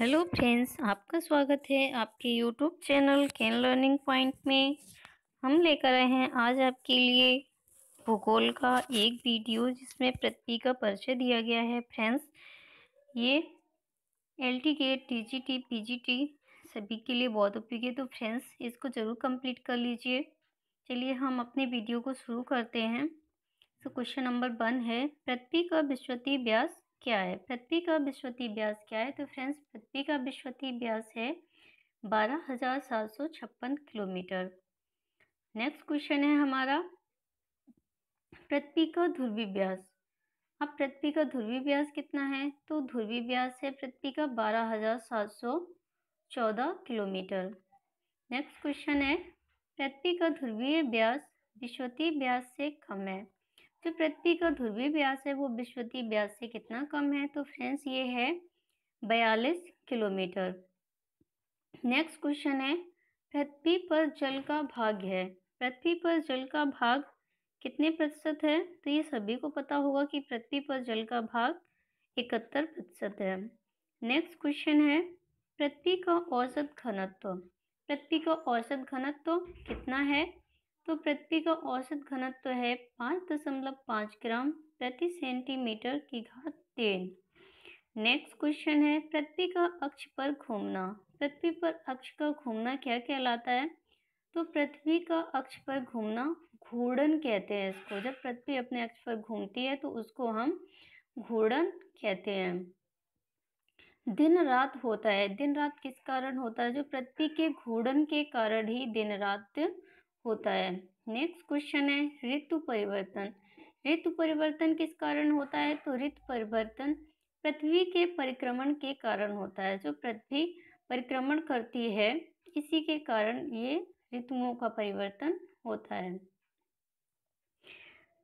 hello friends आपका स्वागत है आपके YouTube channel can learning point में हम लेकर आए हैं आज आपके लिए भूगोल का एक वीडियो जिसमें पृथ्वी का परिचय दिया गया है फ्रेंड्स ये एल टी गेट T G T P G T सभी के लिए बहुत उपयोगी है तो फ्रेंड्स इसको ज़रूर कंप्लीट कर लीजिए चलिए हम अपने वीडियो को शुरू करते हैं तो क्वेश्चन नंबर वन है पृथ्वी का विश्वती व्यास क्या है पृथ्वी का विश्वती ब्यास क्या है तो फ्रेंड्स पृथ्वी का विश्वती ब्यास है बारह हजार सात सौ छप्पन किलोमीटर नेक्स्ट क्वेश्चन है हमारा पृथ्वी का ध्रुवी ब्यास अब पृथ्वी का ध्रुवी ब्यास कितना है तो ध्रुवी ब्यास है पृथ्वी का बारह हजार सात सौ चौदह किलोमीटर नेक्स्ट क्वेश्चन है पृथ्वी का ध्रुवीय ब्यास विश्वती ब्यास से कम है तो पृथ्वी का ध्रुवीय व्यास है वो विश्वती व्यास से कितना कम है तो फ्रेंड्स ये है बयालीस किलोमीटर नेक्स्ट क्वेश्चन है पृथ्वी पर जल का भाग है पृथ्वी पर जल का भाग कितने प्रतिशत है तो ये सभी को पता होगा कि पृथ्वी पर जल का भाग इकहत्तर प्रतिशत है नेक्स्ट क्वेश्चन है पृथ्वी का औसत घनत्व पृथ्वी का औसत घनत्व कितना है तो पृथ्वी का औसत घनत्व है पाँच दशमलव पाँच ग्राम प्रति सेंटीमीटर की घात तीन नेक्स्ट क्वेश्चन है पृथ्वी का अक्ष पर घूमना पृथ्वी पर अक्ष का घूमना क्या कहलाता है तो पृथ्वी का अक्ष पर घूमना घूर्णन कहते हैं इसको जब पृथ्वी अपने अक्ष पर घूमती है तो उसको हम घूर्णन कहते हैं दिन रात होता है दिन रात किस कारण होता है जो पृथ्वी के घूर्णन के कारण ही दिन रात होता है नेक्स्ट क्वेश्चन है ऋतु परिवर्तन ऋतु परिवर्तन किस कारण होता है तो ऋतु परिवर्तन पृथ्वी के परिक्रमण के कारण होता है जो पृथ्वी परिक्रमण करती है इसी के कारण ये ऋतुओं का परिवर्तन होता है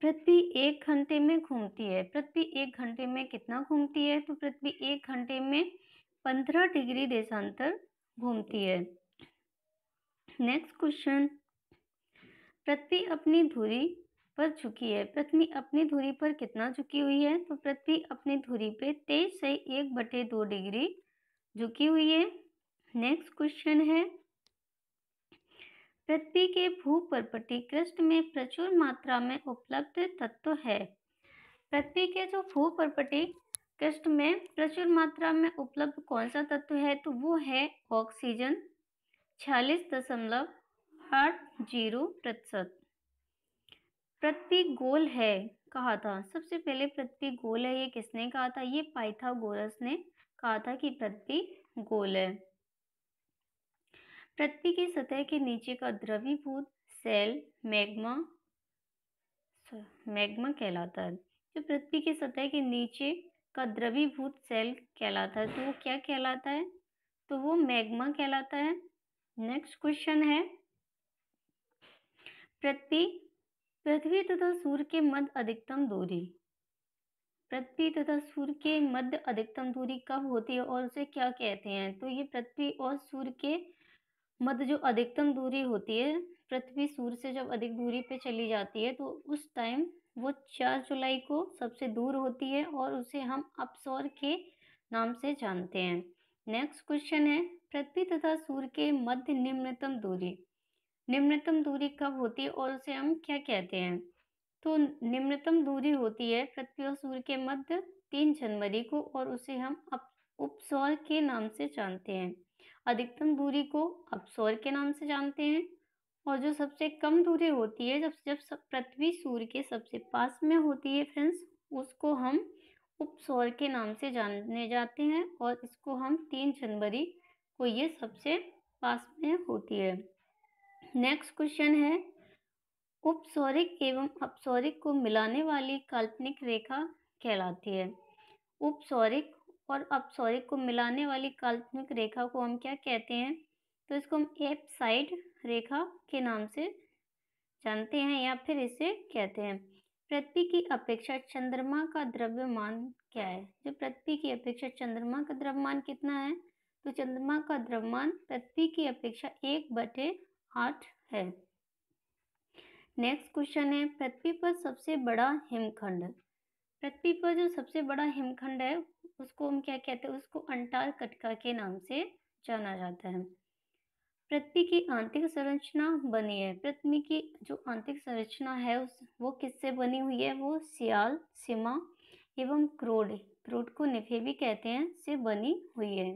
पृथ्वी एक घंटे में घूमती है पृथ्वी एक घंटे में कितना घूमती है तो पृथ्वी एक घंटे में पंद्रह डिग्री देशांतर घूमती है नेक्स्ट क्वेश्चन पृथ्वी अपनी धुरी पर झुकी है पृथ्वी अपनी धुरी पर कितना झुकी हुई है तो पृथ्वी अपनी धुरी पे तेईस से एक बटे दो डिग्री झुकी हुई है नेक्स्ट क्वेश्चन है पृथ्वी के भूपर्पटी कृष्ण में प्रचुर मात्रा में उपलब्ध तत्व है पृथ्वी के जो भूपर्पटी कृष्ण में प्रचुर मात्रा में उपलब्ध कौन सा तत्व है तो वो है ऑक्सीजन छियालीस दशमलव आठ जीरो प्रतिशत पृथ्वी गोल है कहा था सबसे पहले पृथ्वी गोल है ये किसने कहा था ये पाइथागोरस ने कहा था कि पृथ्वी गोल है पृथ्वी की सतह के नीचे का द्रवीभूत सेल मैग्मा मैग्मा कहलाता है जो पृथ्वी की सतह के नीचे का द्रवीभूत सेल कहलाता है तो वो क्या कहलाता है तो वो मैग्मा कहलाता है नेक्स्ट क्वेश्चन है पृथ्वी पृथ्वी तथा सूर्य के मध्य अधिकतम दूरी पृथ्वी तथा सूर्य के मध्य अधिकतम दूरी कब होती है और उसे क्या कहते हैं तो ये पृथ्वी और सूर्य के मध्य जो अधिकतम दूरी होती है पृथ्वी सूर्य से जब अधिक दूरी पे चली जाती है तो उस टाइम वो चार जुलाई को सबसे दूर होती है और उसे हम अपसौर के नाम से जानते हैं नेक्स्ट क्वेश्चन है पृथ्वी तथा सूर्य के मध्य निम्नतम दूरी निम्नतम दूरी कब होती है और उसे हम क्या कहते हैं तो निम्नतम दूरी होती है पृथ्वी और सूर्य के मध्य तीन जनवरी को और उसे हम अप उपसौर के नाम से जानते हैं अधिकतम दूरी को अपसौर के नाम से जानते हैं और जो सबसे कम दूरी होती है जब जब पृथ्वी सूर्य के सबसे पास में होती है फ्रेंड्स उसको हम उपसौर के नाम से जानने जाते हैं और इसको हम तीन जनवरी को ये सबसे पास में होती है नेक्स्ट क्वेश्चन है उपसौरिक एवं अपसौरिक को मिलाने वाली काल्पनिक रेखा कहलाती है उपसौरिक और अपसौरिक को मिलाने वाली काल्पनिक रेखा को हम क्या कहते हैं तो इसको हम साइड रेखा के नाम से जानते हैं या फिर इसे कहते हैं पृथ्वी की अपेक्षा चंद्रमा का द्रव्यमान क्या है जो पृथ्वी की अपेक्षा चंद्रमा का द्रव्यमान कितना है तो चंद्रमा का द्रव्यमान पृथ्वी की अपेक्षा एक बटे आठ है नेक्स्ट क्वेश्चन है पृथ्वी पर सबसे बड़ा हिमखंड पृथ्वी पर जो सबसे बड़ा हिमखंड है उसको हम क्या कहते हैं उसको अंटार्कटिका के नाम से जाना जाता है पृथ्वी की आंतरिक संरचना बनी है पृथ्वी की जो आंतरिक संरचना है उस वो किससे बनी हुई है वो सियाल सीमा एवं क्रोड क्रोड को निफे भी कहते हैं से बनी हुई है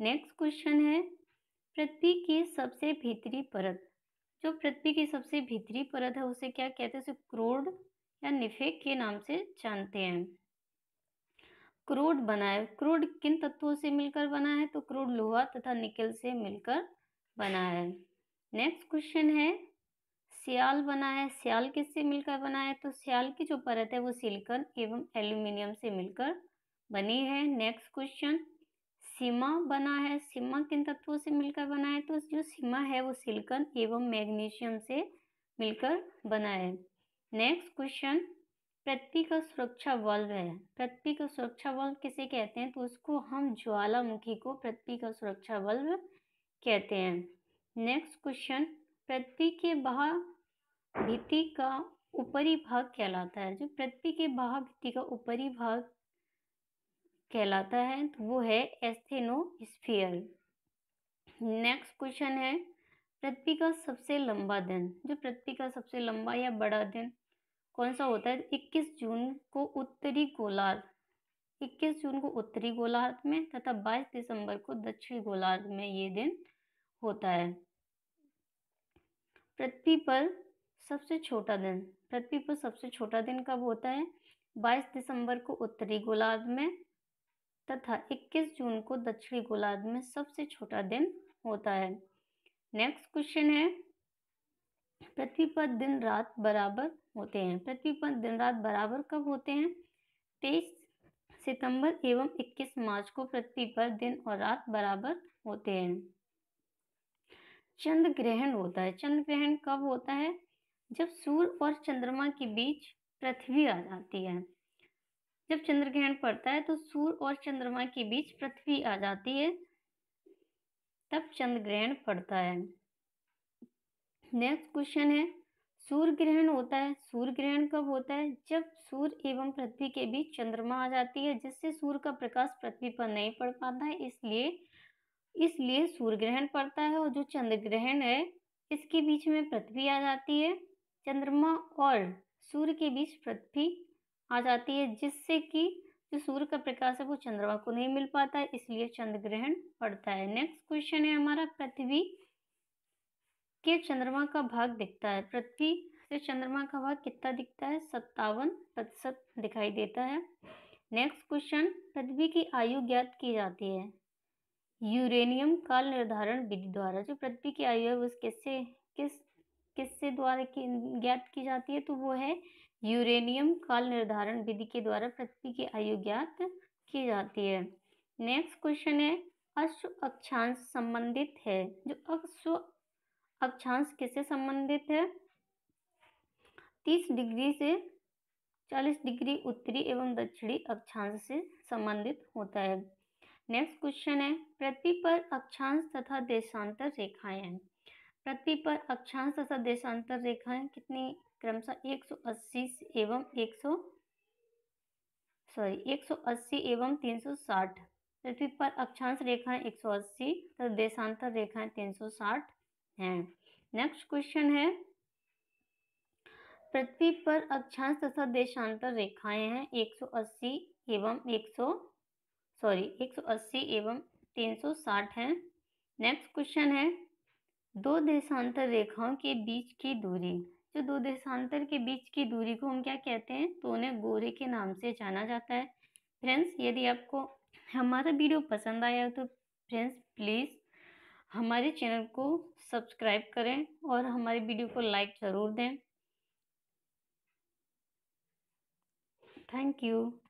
नेक्स्ट क्वेश्चन है पृथ्वी की सबसे भीतरी परत जो पृथ्वी की सबसे भीतरी परत है उसे क्या कहते हैं उसे क्रोड या निफेक के नाम से जानते हैं क्रोड बना है क्रोड किन तत्वों से मिलकर बना है तो क्रोड लोहा तथा निकल से मिलकर बना है नेक्स्ट क्वेश्चन है सियाल बना है सियाल किससे मिलकर बना है तो सियाल की जो परत है वो सिल्कन एवं एल्यूमिनियम से मिलकर बनी है नेक्स्ट क्वेश्चन सीमा बना है सीमा किन तत्वों से मिलकर बना है तो जो सीमा है वो सिल्कन एवं मैग्नीशियम से मिलकर बना है नेक्स्ट क्वेश्चन पृथ्वी का सुरक्षा बल्ब है पृथ्वी का सुरक्षा बल्ब किसे कहते हैं तो उसको हम ज्वालामुखी को पृथ्वी का सुरक्षा बल्ब कहते हैं नेक्स्ट क्वेश्चन पृथ्वी के बाहर भित्ति का ऊपरी भाग कहलाता है जो पृथ्वी के बाहर भित्ति का ऊपरी भाग कहलाता है तो वो है एस्थेनोस्फीयर नेक्स्ट क्वेश्चन है पृथ्वी का सबसे लंबा दिन जो पृथ्वी का सबसे लंबा या बड़ा दिन कौन सा होता है 21 जून को उत्तरी गोलार्ध 21 जून को उत्तरी गोलार्ध में तथा 22 दिसंबर को दक्षिणी गोलार्ध में ये दिन होता है पृथ्वी पर सबसे छोटा दिन पृथ्वी पर सबसे छोटा दिन कब होता है 22 दिसंबर को उत्तरी गोलार्ध में तथा 21 जून को दक्षिणी गोलार्ध में सबसे छोटा दिन होता है नेक्स्ट क्वेश्चन है पृथ्वी पर दिन रात बराबर होते हैं पृथ्वी पर दिन रात बराबर कब होते हैं तेईस सितंबर एवं 21 मार्च को पृथ्वी पर दिन और रात बराबर होते हैं चंद्र ग्रहण होता है चंद्र ग्रहण कब होता है जब सूर्य और चंद्रमा के बीच पृथ्वी आ जाती है जब चंद्र ग्रहण पड़ता है तो सूर्य और चंद्रमा के बीच पृथ्वी आ जाती है तब चंद्र ग्रहण पड़ता है नेक्स्ट क्वेश्चन है सूर्य ग्रहण होता है सूर्य ग्रहण कब होता है जब सूर्य एवं पृथ्वी के बीच चंद्रमा आ जाती है जिससे सूर्य का प्रकाश पृथ्वी पर नहीं पड़ पाता है इसलिए इसलिए सूर्य ग्रहण पड़ता है और जो चंद्र ग्रहण है इसके बीच में पृथ्वी आ जाती है चंद्रमा और सूर्य के बीच पृथ्वी आ जाती है जिससे कि जो सूर्य का प्रकाश है वो चंद्रमा को नहीं मिल पाता है इसलिए चंद्र ग्रहण पड़ता है नेक्स्ट क्वेश्चन है हमारा पृथ्वी के चंद्रमा का भाग दिखता है पृथ्वी से चंद्रमा का भाग कितना दिखता है सत्तावन प्रतिशत दिखाई देता है नेक्स्ट क्वेश्चन पृथ्वी की आयु ज्ञात की जाती है यूरेनियम काल निर्धारण विधि द्वारा जो पृथ्वी की आयु है वो किससे किस किससे द्वारा की ज्ञात की जाती है तो वो है यूरेनियम काल निर्धारण विधि के द्वारा पृथ्वी की आयु ज्ञात की जाती है नेक्स्ट क्वेश्चन है अश्व अक्षांश संबंधित है जो अश्व अक्षांश किससे संबंधित है तीस डिग्री से चालीस डिग्री उत्तरी एवं दक्षिणी अक्षांश से संबंधित होता है नेक्स्ट क्वेश्चन है पृथ्वी पर अक्षांश तथा देशांतर रेखाएं हैं पृथ्वी पर अक्षांश तथा देशांतर रेखाएं कितनी क्रमशः 180 एवं 100 सॉरी 180 एवं 360 पृथ्वी पर अक्षांश रेखाएं 180 तो देशांतर रेखाएं 360 हैं नेक्स्ट क्वेश्चन है पृथ्वी पर अक्षांश तथा देशांतर रेखाएं हैं 180 एवं 100 सॉरी 180 एवं 360 हैं नेक्स्ट क्वेश्चन है दो देशांतर रेखाओं के बीच की दूरी जो तो दो देशांतर के बीच की दूरी को हम क्या कहते हैं तो उन्हें गोरे के नाम से जाना जाता है फ्रेंड्स यदि आपको हमारा वीडियो पसंद आया तो फ्रेंड्स प्लीज़ हमारे चैनल को सब्सक्राइब करें और हमारे वीडियो को लाइक ज़रूर दें थैंक यू